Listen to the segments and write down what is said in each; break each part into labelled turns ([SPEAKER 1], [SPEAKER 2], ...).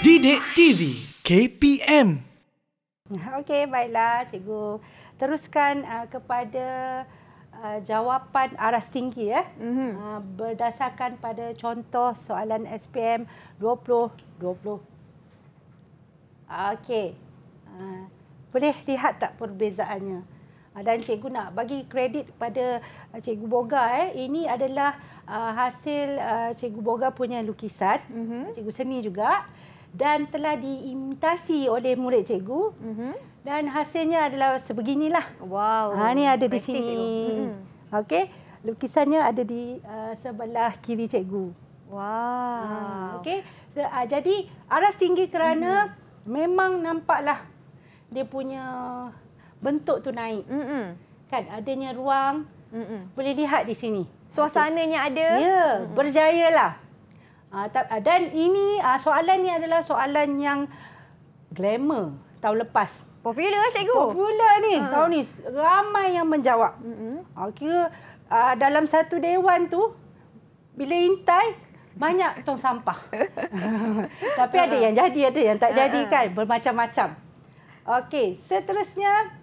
[SPEAKER 1] Didik TV KPM. Okey, baiklah cikgu. Teruskan uh, kepada uh, jawapan aras tinggi ya. Eh. Mm-hmm. Uh, berdasarkan pada contoh soalan SPM 2020. Okey. Uh, boleh lihat tak perbezaannya? Uh, dan cikgu nak bagi kredit pada uh, cikgu Boga eh. Ini adalah uh, hasil uh, cikgu Boga punya lukisan. Mm-hmm. Cikgu seni juga dan telah diimitasi oleh murid cikgu. Mm -hmm. Dan hasilnya adalah sebeginilah. Wow. Ha ni ada di Prestige, sini. Mm. Okey. Lukisannya ada di uh, sebelah kiri cikgu. Wow. Ha, Okey. So, uh, ah, jadi aras tinggi kerana mm. memang nampaklah dia punya bentuk tu naik. Mm -mm. Kan adanya ruang. Mm -mm. Boleh lihat di sini. Suasananya okay. ada. Ya, yeah, mm -mm. berjayalah. Ah, ah, dan ini ah, soalan ni adalah soalan yang glamour tahun lepas. Popular cikgu. Popular ni. Ha. Tahun ni ramai yang menjawab. Mm -hmm. Kira dalam satu dewan tu bila intai banyak tong sampah. Tapi ada yang jadi, ada yang tak jadi kan. Bermacam-macam. Okey, seterusnya.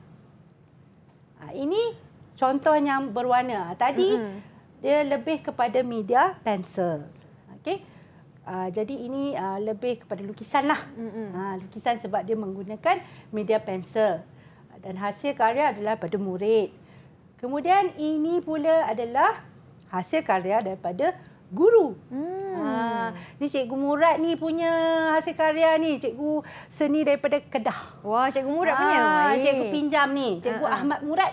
[SPEAKER 1] Ini contoh yang berwarna. Tadi mm -hmm. dia lebih kepada media pencil. Okey. Uh, jadi ini uh, lebih kepada lukisan lah. Mm-hmm. Uh, lukisan sebab dia menggunakan media pensel. Dan hasil karya adalah pada murid. Kemudian ini pula adalah hasil karya daripada guru. Hmm. Ha, ni cikgu Murad ni punya hasil karya ni. Cikgu seni daripada Kedah. Wah, cikgu Murad ha, punya. Hei. Cikgu pinjam ni. Cikgu uh-huh. Ahmad Murad.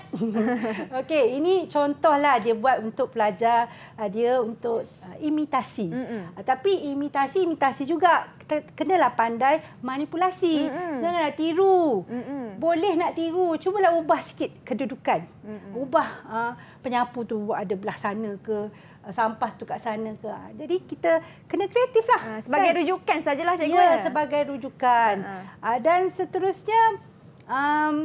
[SPEAKER 1] Okey, ini contohlah dia buat untuk pelajar dia untuk imitasi. Mm-mm. Ah, tapi imitasi imitasi juga kenalah pandai manipulasi. Jangan nak tiru. Mm-mm. Boleh nak tiru, lah ubah sikit kedudukan. Mm-mm. Ubah uh, penyapu tu ada belah sana ke ah, sampah tu kat sana ke. Jadi kita kena kreatiflah. Uh, sebagai, kan? rujukan sajalah, cikgu. Ya, ya? sebagai rujukan sajalah cikgu. dan seterusnya um,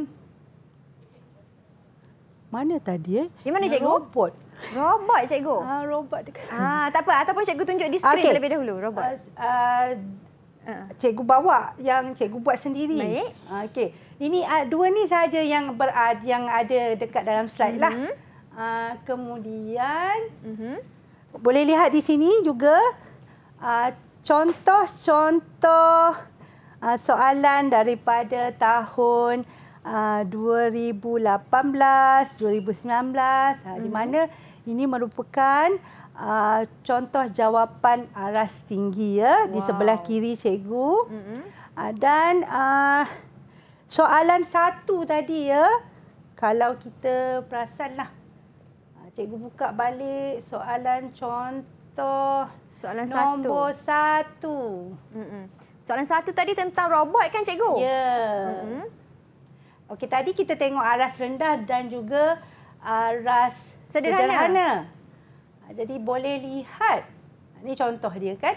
[SPEAKER 1] mana tadi eh? Di mana cikgu? Robot. Cikgu? Robot cikgu. Ah robot dekat. Ah tak apa ataupun cikgu tunjuk di skrin okay. lebih dahulu robot. Uh, uh, cikgu bawa yang cikgu buat sendiri. Baik. Ah, okey. Ini uh, dua ni saja yang ber, uh, yang ada dekat dalam slide mm -hmm. lah. Uh, kemudian mm -hmm. boleh lihat di sini juga contoh-contoh uh, soalan daripada tahun uh, 2018 2019 mm -hmm. di mhm. mana ini merupakan uh, contoh jawapan aras tinggi ya wow. di sebelah kiri cikgu. Mm -hmm. uh, dan uh, soalan satu tadi ya, kalau kita perasan lah, uh, Cikgu buka balik soalan contoh soalan nombor satu. satu. Mm -mm. Soalan satu tadi tentang robot kan cikgu? Ya. Yeah. Mm -hmm. Okey, tadi kita tengok aras rendah dan juga uh, ras sederhana. sederhana. Ah, jadi boleh lihat, ini ah, contoh dia kan,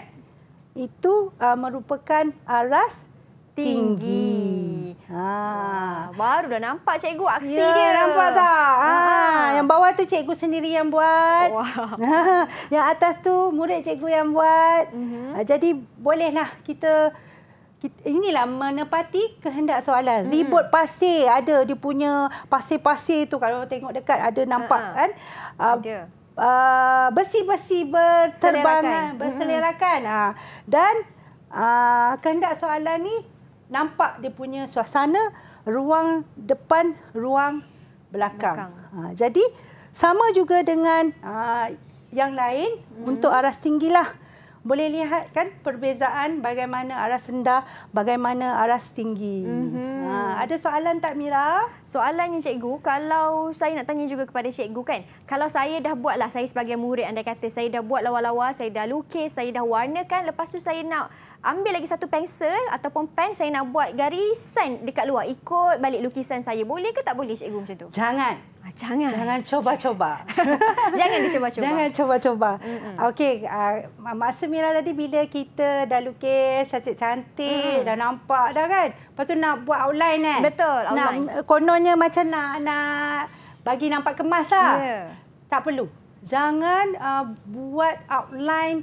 [SPEAKER 1] itu uh, merupakan uh, ras tinggi. tinggi. Ha. baru dah nampak cikgu aksi ya, dia. Nampak tak? Ha. Ha. Yang bawah tu cikgu sendiri yang buat. Wow. yang atas tu murid cikgu yang buat. Uh-huh. Jadi bolehlah kita inilah menepati kehendak soalan. Hmm. Ribut pasir ada dia punya pasir-pasir tu kalau tengok dekat ada nampak uh -huh. kan? Uh, ada. Uh, ah, besi-besi berterbangan berselerakan mm -hmm. ha. dan uh, kehendak soalan ni nampak dia punya suasana ruang depan ruang belakang, belakang. Ha. jadi sama juga dengan uh, yang lain mm -hmm. untuk aras tinggilah boleh lihat kan perbezaan bagaimana aras rendah, bagaimana aras tinggi. Mm-hmm. Ha, ada soalan tak Mira? Soalannya cikgu, kalau saya nak tanya juga kepada cikgu kan, kalau saya dah buatlah saya sebagai murid anda kata saya dah buat lawa-lawa, saya dah lukis, saya dah warnakan, lepas tu saya nak ambil lagi satu pensel ataupun pen saya nak buat garisan dekat luar ikut balik lukisan saya. Boleh ke tak boleh cikgu macam tu? Jangan. Ah, jangan. Jangan cuba-cuba. Jangan dicuba-cuba. Jangan cuba-cuba. Okey, uh, ah, masa Mira tadi bila kita dah lukis cantik cantik, mm. dah nampak dah kan? Lepas tu nak buat outline eh. Betul, outline. Nak, kononnya macam nak nak bagi nampak kemas lah. Yeah. Tak perlu. Jangan uh, buat outline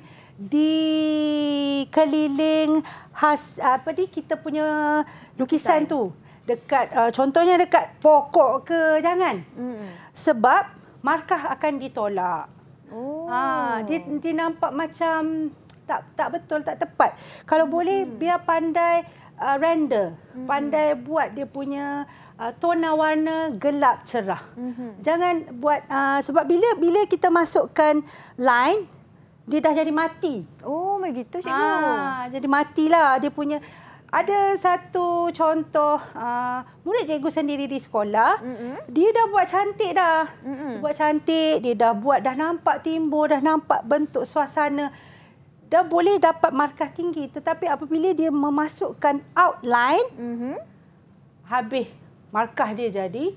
[SPEAKER 1] dikeliling khas apa ni kita punya lukisan Design. tu dekat uh, contohnya dekat pokok ke jangan hmm. sebab markah akan ditolak oh. ha dia, dia nampak macam tak tak betul tak tepat kalau hmm. boleh biar pandai uh, render hmm. pandai buat dia punya uh, tona warna gelap cerah hmm. jangan buat uh, sebab bila bila kita masukkan line dia dah jadi mati. Oh, begitu cikgu. Ah, jadi matilah dia punya. Ada satu contoh uh, ah, murid cikgu sendiri di sekolah, mm -hmm. dia dah buat cantik dah. Mm -hmm. Buat cantik, dia dah buat dah nampak timbul, dah nampak bentuk suasana. Dah boleh dapat markah tinggi tetapi apabila dia memasukkan outline, mm -hmm. habis markah dia jadi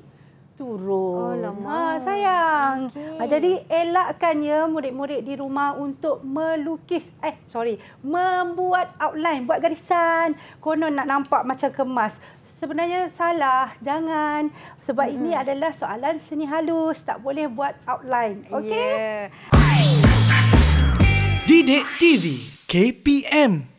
[SPEAKER 1] turun. Ha, sayang. Okay. Ha, jadi elakkan ya murid-murid di rumah untuk melukis. Eh, sorry. Membuat outline, buat garisan. Konon nak nampak macam kemas. Sebenarnya salah. Jangan. Sebab -hmm. ini adalah soalan seni halus. Tak boleh buat outline. Okey? Yeah. Didik TV KPM